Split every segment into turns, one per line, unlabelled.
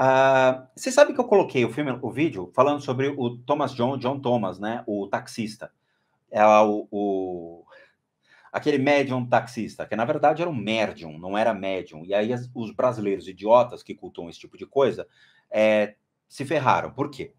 Uh, você sabe que eu coloquei o filme, o vídeo, falando sobre o Thomas John, John Thomas, né? O taxista. É o, o aquele médium taxista, que na verdade era um médium, não era médium. E aí as, os brasileiros idiotas que cultuam esse tipo de coisa é, se ferraram. Por quê?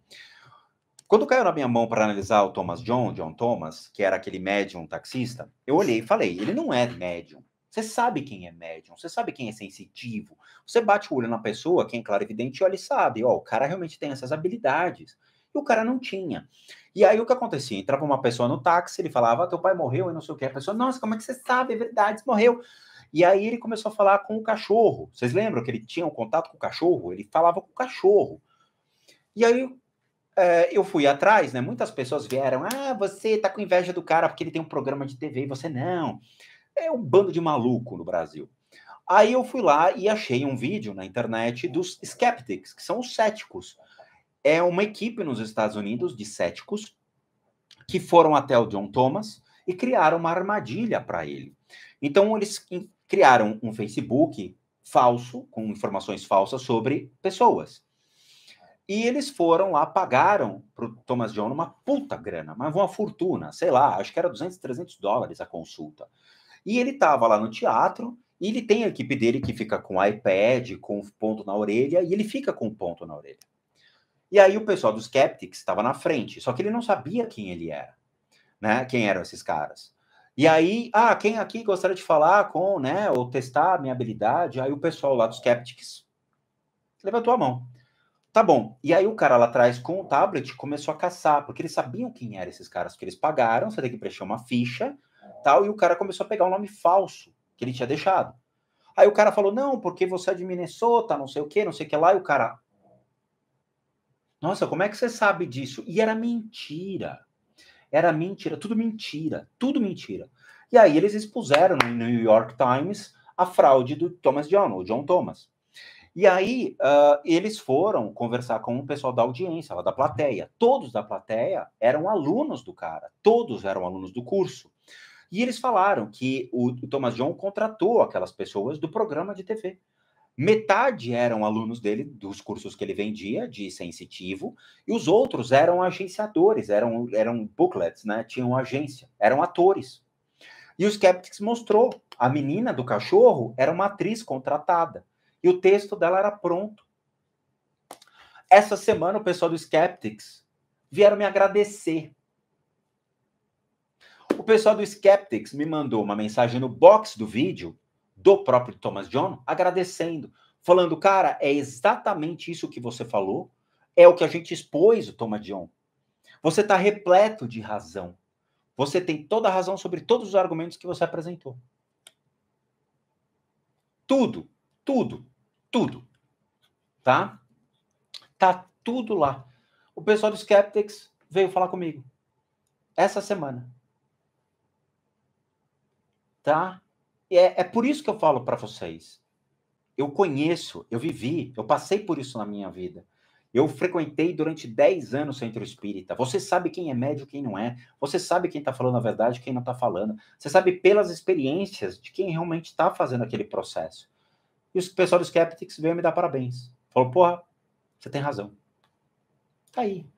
Quando caiu na minha mão para analisar o Thomas John, John Thomas, que era aquele médium taxista, eu olhei e falei: ele não é médium. Você sabe quem é médium, você sabe quem é sensitivo. Você bate o olho na pessoa, quem é claro evidente olha e sabe, ó, o cara realmente tem essas habilidades. E o cara não tinha. E aí o que acontecia? Entrava uma pessoa no táxi, ele falava, ah, teu pai morreu e não sei o que. A pessoa, nossa, como é que você sabe? É verdade, morreu. E aí ele começou a falar com o cachorro. Vocês lembram que ele tinha um contato com o cachorro? Ele falava com o cachorro. E aí é, eu fui atrás, né? Muitas pessoas vieram, ah, você tá com inveja do cara porque ele tem um programa de TV e você não. É um bando de maluco no Brasil. Aí eu fui lá e achei um vídeo na internet dos skeptics, que são os céticos. É uma equipe nos Estados Unidos de céticos que foram até o John Thomas e criaram uma armadilha para ele. Então eles criaram um Facebook falso, com informações falsas sobre pessoas. E eles foram lá, pagaram para o Thomas John uma puta grana, mas uma fortuna, sei lá, acho que era 200, 300 dólares a consulta. E ele estava lá no teatro, e ele tem a equipe dele que fica com o iPad, com o ponto na orelha, e ele fica com o ponto na orelha. E aí o pessoal dos Skeptics estava na frente, só que ele não sabia quem ele era, né? Quem eram esses caras. E aí, ah, quem aqui gostaria de falar com, né, ou testar a minha habilidade? Aí o pessoal lá dos Skeptics levantou a mão. Tá bom. E aí o cara lá atrás com o tablet começou a caçar, porque eles sabiam quem eram esses caras, que eles pagaram, você tem que preencher uma ficha, tal, e o cara começou a pegar um nome falso que ele tinha deixado. Aí o cara falou, não, porque você é de Minnesota, não sei o que, não sei o que lá, e o cara... Nossa, como é que você sabe disso? E era mentira. Era mentira, tudo mentira, tudo mentira. E aí eles expuseram no New York Times a fraude do Thomas John, ou John Thomas. E aí uh, eles foram conversar com o pessoal da audiência, lá da plateia. Todos da plateia eram alunos do cara, todos eram alunos do curso. E eles falaram que o, o Thomas John contratou aquelas pessoas do programa de TV. Metade eram alunos dele, dos cursos que ele vendia, de sensitivo, e os outros eram agenciadores, eram, eram booklets, né? Tinham agência, eram atores. E o Skeptics mostrou: a menina do cachorro era uma atriz contratada, e o texto dela era pronto. Essa semana, o pessoal do Skeptics vieram me agradecer o pessoal do Skeptics me mandou uma mensagem no box do vídeo do próprio Thomas John agradecendo, falando: cara, é exatamente isso que você falou, é o que a gente expôs, o Thomas John. Você está repleto de razão. Você tem toda a razão sobre todos os argumentos que você apresentou. Tudo, tudo, tudo. Tá? Tá tudo lá. O pessoal do Skeptics veio falar comigo essa semana tá? E é, é por isso que eu falo para vocês. Eu conheço, eu vivi, eu passei por isso na minha vida. Eu frequentei durante 10 anos o centro espírita. Você sabe quem é médio quem não é. Você sabe quem está falando a verdade quem não está falando. Você sabe pelas experiências de quem realmente está fazendo aquele processo. E os pessoal do Skeptics veio me dar parabéns. Falou, porra, você tem razão. Tá aí.